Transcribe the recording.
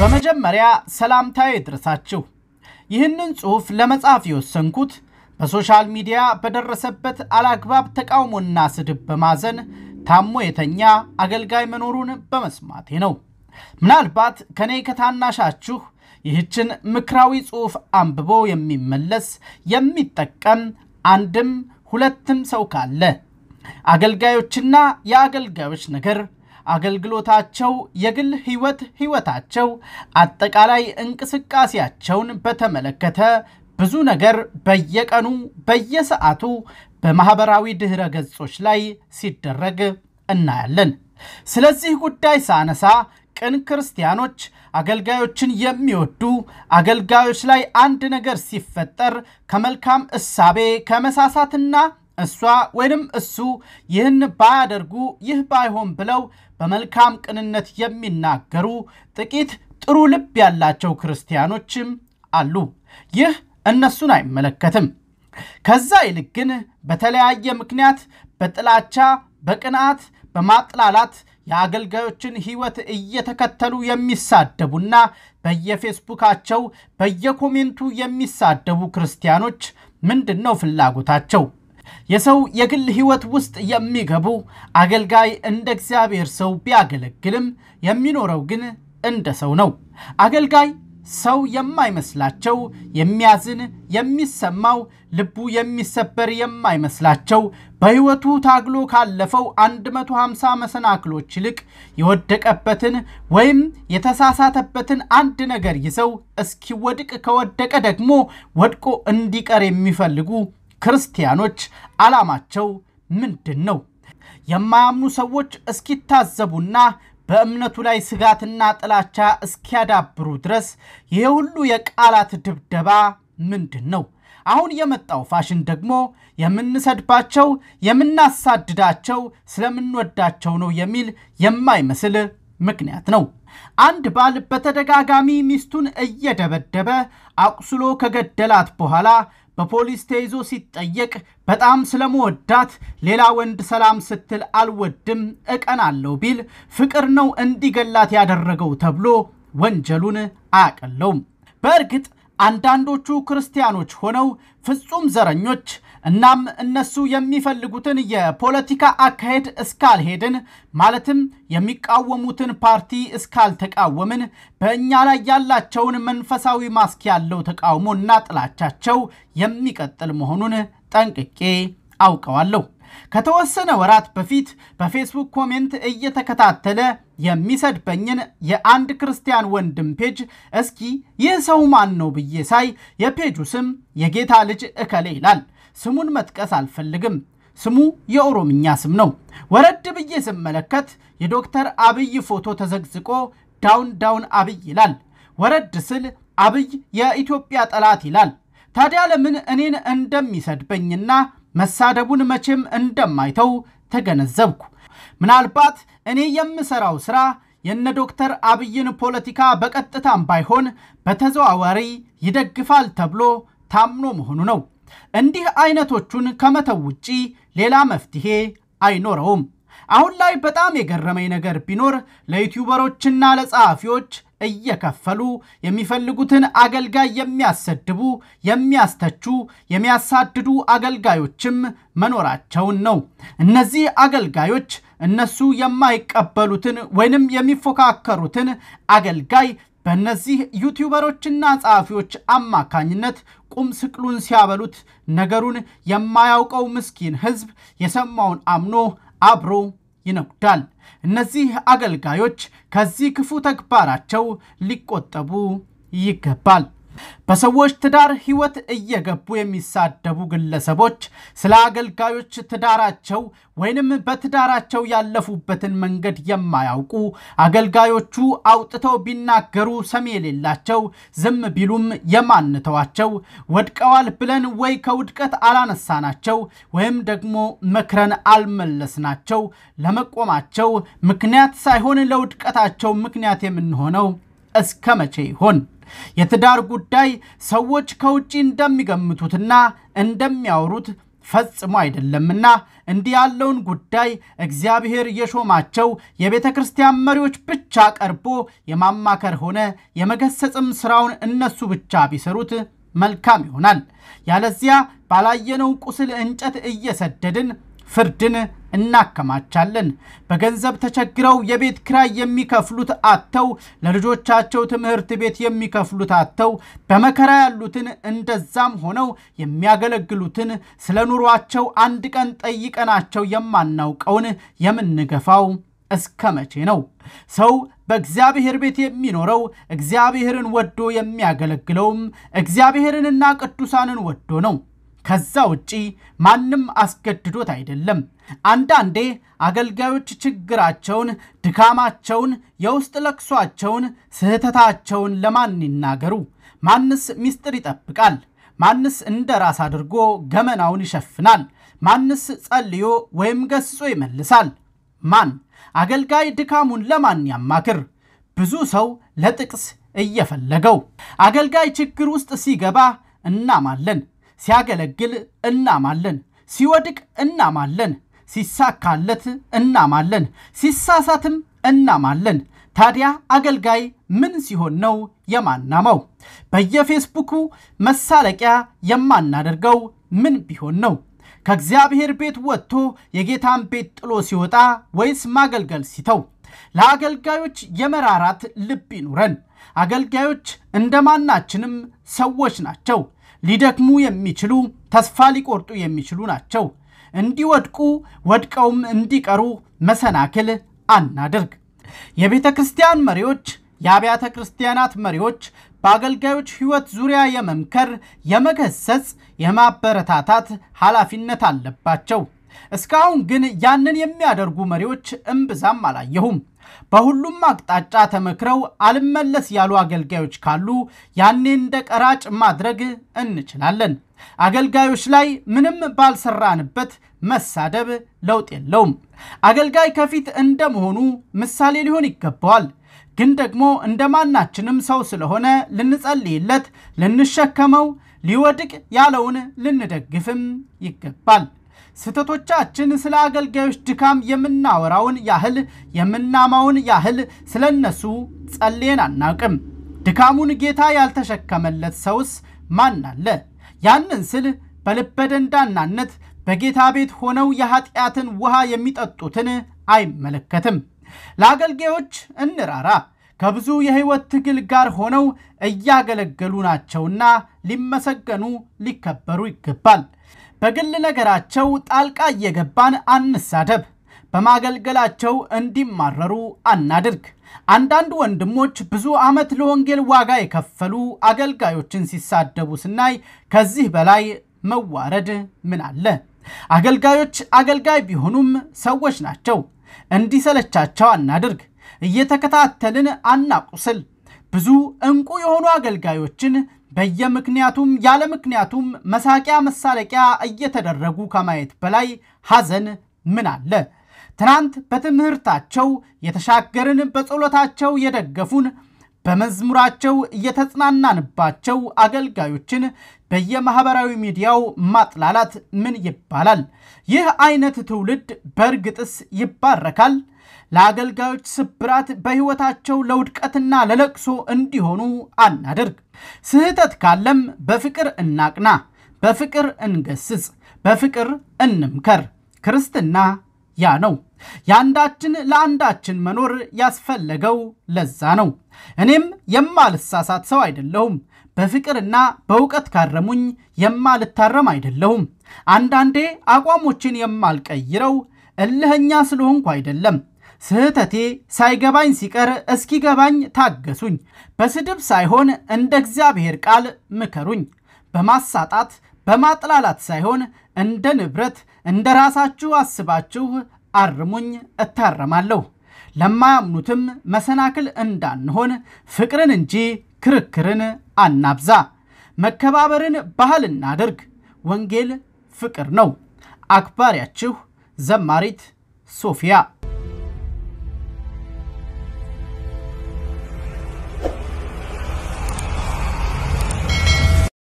በመጀመሪያ ሰላምታ ይድረሳችሁ። ይህንን ጽሑፍ ለመጻፍ የወሰንኩት በሶሻል ሚዲያ በደረሰበት አላግባብ ተቃውሞና ስድብ በማዘን ታሞ የተኛ አገልጋይ መኖሩን በመስማቴ ነው። ምናልባት ከኔ ከታናሻችሁ ይህችን ምክራዊ ጽሑፍ አንብቦ የሚመለስ የሚጠቀም አንድም ሁለትም ሰው ካለ አገልጋዮችና የአገልጋዮች ነገር አገልግሎታቸው፣ የግል ህይወት ህይወታቸው፣ አጠቃላይ እንቅስቃሴያቸውን በተመለከተ ብዙ ነገር በየቀኑ በየሰዓቱ በማህበራዊ ድህረ ገጾች ላይ ሲደረግ እናያለን። ስለዚህ ጉዳይ ሳነሳ ቅን ክርስቲያኖች አገልጋዮችን የሚወዱ አገልጋዮች ላይ አንድ ነገር ሲፈጠር ከመልካም እሳቤ ከመሳሳትና እሷ ወይንም እሱ ይህን ባያደርጉ ይህ ባይሆን ብለው በመልካም ቅንነት የሚናገሩ ጥቂት ጥሩ ልብ ያላቸው ክርስቲያኖችም አሉ። ይህ እነሱን አይመለከትም። ከዛ ይልቅ ግን በተለያየ ምክንያት በጥላቻ፣ በቅንዓት፣ በማጥላላት የአገልጋዮችን ሕይወት እየተከተሉ የሚሳደቡና በየፌስቡካቸው በየኮሜንቱ የሚሳደቡ ክርስቲያኖች ምንድን ነው ፍላጎታቸው? የሰው የግል ሕይወት ውስጥ የሚገቡ አገልጋይ እንደ እግዚአብሔር ሰው ቢያገለግልም የሚኖረው ግን እንደ ሰው ነው። አገልጋይ ሰው የማይመስላቸው የሚያዝን፣ የሚሰማው ልቡ የሚሰበር የማይመስላቸው በሕይወቱ ታግሎ ካለፈው 150 መሰናክሎች ይልቅ የወደቀበትን ወይም የተሳሳተበትን አንድ ነገር ይዘው እስኪወድቅ ከወደቀ ደግሞ ወድቆ እንዲቀር የሚፈልጉ ክርስቲያኖች ዓላማቸው ምንድን ነው? የማያምኑ ሰዎች እስኪታዘቡና በእምነቱ ላይ ስጋትና ጥላቻ እስኪያዳብሩ ድረስ ይሄ ሁሉ የቃላት ድብደባ ምንድን ነው? አሁን የመጣው ፋሽን ደግሞ የምንሰድባቸው፣ የምናሳድዳቸው ስለምንወዳቸው ነው የሚል የማይመስል ምክንያት ነው። አንድ ባል በተደጋጋሚ ሚስቱን እየደበደበ አቁስሎ ከገደላት በኋላ በፖሊስ ተይዞ ሲጠየቅ በጣም ስለመወዳት ሌላ ወንድ ሰላም ስትል አልወድም እቀናለሁ ቢል ፍቅር ነው እንዲገላት ያደረገው ተብሎ ወንጀሉን አያቀለውም። በእርግጥ አንዳንዶቹ ክርስቲያኖች ሆነው ፍጹም ዘረኞች እናም እነሱ የሚፈልጉትን የፖለቲካ አካሄድ እስካልሄድን ማለትም የሚቃወሙትን ፓርቲ እስካልተቃወምን በእኛ ላይ ያላቸውን መንፈሳዊ ማስክ ያለው ተቃውሞ እና ጥላቻቸው የሚቀጥል መሆኑን ጠንቅቄ አውቀዋለሁ። ከተወሰነ ወራት በፊት በፌስቡክ ኮሜንት እየተከታተለ የሚሰድበኝን የአንድ ክርስቲያን ወንድም ፔጅ እስኪ ይህ ሰው ማን ነው ብዬ ሳይ የፔጁ ስም የጌታ ልጅ እከሌ ይላል። ስሙን መጥቀስ አልፈልግም። ስሙ የኦሮምኛ ስም ነው። ወረድ ብዬ ስመለከት የዶክተር አብይ ፎቶ ተዘግዝቆ ዳውን ዳውን አብይ ይላል። ወረድ ስል አብይ የኢትዮጵያ ጠላት ይላል። ታዲያ ለምን እኔን እንደሚሰድበኝና መሳደቡን መቼም እንደማይተው ተገነዘብኩ። ምናልባት እኔ የምሰራው ስራ የነ ዶክተር አብይን ፖለቲካ በቀጥታም ባይሆን በተዘዋዋሪ ይደግፋል ተብሎ ታምኖ መሆኑ ነው። እንዲህ አይነቶቹን ከመተው ውጪ ሌላ መፍትሄ አይኖረውም። አሁን ላይ በጣም የገረመኝ ነገር ቢኖር ለዩቲዩበሮችና ለጸሐፊዎች እየከፈሉ የሚፈልጉትን አገልጋይ የሚያሰድቡ፣ የሚያስተቹ፣ የሚያሳድዱ አገልጋዮችም መኖራቸውን ነው። እነዚህ አገልጋዮች እነሱ የማይቀበሉትን ወይንም የሚፎካከሩትን አገልጋይ በእነዚህ ዩቲዩበሮችና ጸሐፊዎች አማካኝነት ቁም ስቅሉን ሲያበሉት ነገሩን የማያውቀው ምስኪን ሕዝብ የሰማውን አምኖ አብሮ ይነጉዳል። እነዚህ አገልጋዮች ከዚህ ክፉ ተግባራቸው ሊቆጠቡ ይገባል። በሰዎች ትዳር ህይወት እየገቡ የሚሳደቡ ግለሰቦች ስለ አገልጋዮች ትዳራቸው ወይንም በትዳራቸው ያለፉበትን መንገድ የማያውቁ አገልጋዮቹ አውጥተው ቢናገሩ ሰሚ የሌላቸው ዝም ቢሉም የማንተዋቸው ወድቀዋል ብለን ወይ ከውድቀት አላነሳናቸው ወይም ደግሞ መክረን አልመለስናቸው ለመቆማቸው ምክንያት ሳይሆን ለውድቀታቸው ምክንያት የምንሆነው እስከ መቼ ይሆን? የትዳር ጉዳይ ሰዎች ከውጭ እንደሚገምቱትና እንደሚያወሩት ፈጽሞ አይደለምና እንዲህ ያለውን ጉዳይ እግዚአብሔር የሾማቸው የቤተ ክርስቲያን መሪዎች ብቻ ቀርቦ የማማከር ሆነ የመገሰጽም ስራውን እነሱ ብቻ ቢሰሩት መልካም ይሆናል። ያለዚያ ባላየነው ቁስል እንጨት እየሰደድን ፍርድን እናከማቻለን። በገንዘብ ተቸግረው የቤት ክራይ የሚከፍሉት አጥተው ለልጆቻቸው ትምህርት ቤት የሚከፍሉት አጥተው በመከራ ያሉትን እንደዛም ሆነው የሚያገለግሉትን ስለ ኑሯቸው አንድ ቀን ጠይቀናቸው የማናውቀውን የምንገፋው እስከ መቼ ነው? ሰው በእግዚአብሔር ቤት የሚኖረው እግዚአብሔርን ወዶ የሚያገለግለውም እግዚአብሔርንና ቅዱሳንን ወዶ ነው። ከዛ ውጪ ማንም አስገድዶት አይደለም። አንዳንዴ አገልጋዮች ችግራቸውን፣ ድካማቸውን፣ የውስጥ ለቅሷቸውን፣ ስህተታቸውን ለማን ይናገሩ? ማንስ ሚስጥር ይጠብቃል? ማንስ እንደ ራስ አድርጎ ገመናውን ይሸፍናል? ማንስ ጸልዮ ወይም ገስጾ ይመልሳል? ማን አገልጋይ ድካሙን ለማን ያማክር? ብዙ ሰው ለጥቅስ እየፈለገው አገልጋይ ችግር ውስጥ ሲገባ እናማለን ሲያገለግል እናማለን፣ ሲወድቅ እናማለን፣ ሲሳካለት እናማለን፣ ሲሳሳትም እናማለን። ታዲያ አገልጋይ ምን ሲሆን ነው የማናማው? በየፌስቡኩ መሳለቂያ የማናደርገው ምን ቢሆን ነው? ከእግዚአብሔር ቤት ወጥቶ የጌታን ቤት ጥሎ ሲወጣ ወይስ ማገልገል ሲተው? ለአገልጋዮች የመራራት ልብ ይኑረን። አገልጋዮች እንደማናችንም ሰዎች ናቸው። ሊደክሙ የሚችሉ ተስፋ ሊቆርጡ የሚችሉ ናቸው። እንዲወድቁ ወድቀውም እንዲቀሩ መሰናክል አናድርግ። የቤተ ክርስቲያን መሪዎች፣ የአብያተ ክርስቲያናት መሪዎች በአገልጋዮች ሕይወት ዙሪያ የመምከር፣ የመገሰጽ፣ የማበረታታት ኃላፊነት አለባቸው። እስካሁን ግን ያንን የሚያደርጉ መሪዎች እምብዛም አላየሁም። በሁሉም አቅጣጫ ተመክረው አልመለስ ያሉ አገልጋዮች ካሉ ያኔ እንደ ቀራጭ ማድረግ እንችላለን። አገልጋዮች ላይ ምንም ባልሰራንበት መሳደብ ለውጥ የለውም። አገልጋይ ከፊት እንደመሆኑ ምሳሌ ሊሆን ይገባዋል። ግን ደግሞ እንደማናችንም ሰው ስለሆነ ልንጸልይለት፣ ልንሸከመው፣ ሊወድቅ ያለውን ልንደግፍም ይገባል። ስህተቶቻችን ስለ አገልጋዮች ድካም የምናወራውን ያህል የምናማውን ያህል ስለ እነሱ ጸልየን አናውቅም። ድካሙን ጌታ ያልተሸከመለት ሰውስ ማን አለ? ያንን ስል በልበ ደንዳናነት በጌታ ቤት ሆነው የኃጢአትን ውሃ የሚጠጡትን አይመለከትም። ለአገልጋዮች እንራራ። ከብዙ የሕይወት ትግል ጋር ሆነው እያገለገሉ ናቸውና ሊመሰገኑ ሊከበሩ ይገባል። በግል ነገራቸው ጣልቃ እየገባን አንሳደብ። በማገልገላቸው እንዲማረሩ አናድርግ። አንዳንድ ወንድሞች ብዙ ዓመት ለወንጌል ዋጋ የከፈሉ አገልጋዮችን ሲሳደቡ ስናይ ከዚህ በላይ መዋረድ ምን አለ? አገልጋዮች አገልጋይ ቢሆኑም ሰዎች ናቸው። እንዲሰለቻቸው አናድርግ። እየተከታተልን አናቁስል። ብዙ እንቁ የሆኑ አገልጋዮችን በየምክንያቱም ያለ ምክንያቱም መሳቂያ መሳለቂያ እየተደረጉ ከማየት በላይ ሐዘን ምን አለ? ትናንት በትምህርታቸው የተሻገርን፣ በጸሎታቸው የደገፉን፣ በመዝሙራቸው እየተጽናናንባቸው አገልጋዮችን በየማህበራዊ ሚዲያው ማጥላላት ምን ይባላል? ይህ አይነት ትውልድ በእርግጥስ ይባረካል? ለአገልጋዮች ስብራት በሕይወታቸው ለውድቀትና ለለቅሶ እንዲሆኑ አናደርግ። ስህተት ካለም በፍቅር እናቅና፣ በፍቅር እንገስጽ፣ በፍቅር እንምከር። ክርስትና ያ ነው። የአንዳችን ለአንዳችን መኖር ያስፈለገው ለዛ ነው። እኔም የማልሳሳት ሰው አይደለሁም። በፍቅርና በእውቀት ካረሙኝ የማልታረም አይደለሁም። አንዳንዴ አቋሞችን የማልቀይረው እልህኛ ስለሆንኩ አይደለም። ስህተቴ ሳይገባኝ ሲቀር እስኪገባኝ ታገሱኝ። በስድብ ሳይሆን እንደ እግዚአብሔር ቃል ምከሩኝ። በማሳጣት በማጥላላት ሳይሆን እንደ ንብረት እንደ ራሳችሁ አስባችሁ አርሙኝ፣ እታረማለሁ። ለማያምኑትም መሰናክል እንዳንሆን ፍቅርን እንጂ ክርክርን አናብዛ። መከባበርን ባህል እናድርግ። ወንጌል ፍቅር ነው። አክባሪያችሁ ዘማሪት ሶፊያ